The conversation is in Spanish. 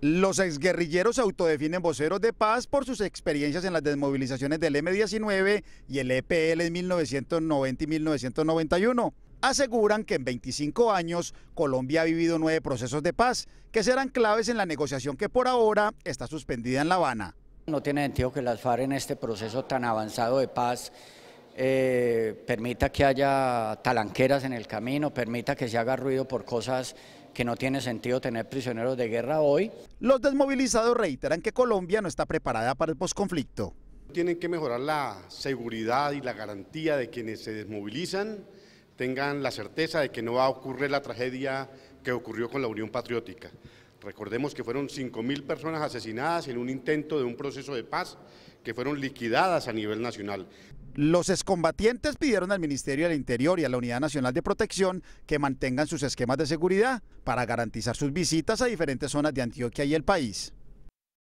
Los exguerrilleros autodefinen voceros de paz por sus experiencias en las desmovilizaciones del M-19 y el EPL en 1990 y 1991. Aseguran que en 25 años Colombia ha vivido nueve procesos de paz que serán claves en la negociación que por ahora está suspendida en La Habana. No tiene sentido que las FARC en este proceso tan avanzado de paz eh, permita que haya talanqueras en el camino, permita que se haga ruido por cosas que no tiene sentido tener prisioneros de guerra hoy. Los desmovilizados reiteran que Colombia no está preparada para el posconflicto. Tienen que mejorar la seguridad y la garantía de quienes se desmovilizan, tengan la certeza de que no va a ocurrir la tragedia que ocurrió con la Unión Patriótica. Recordemos que fueron 5.000 personas asesinadas en un intento de un proceso de paz que fueron liquidadas a nivel nacional. Los excombatientes pidieron al Ministerio del Interior y a la Unidad Nacional de Protección que mantengan sus esquemas de seguridad para garantizar sus visitas a diferentes zonas de Antioquia y el país.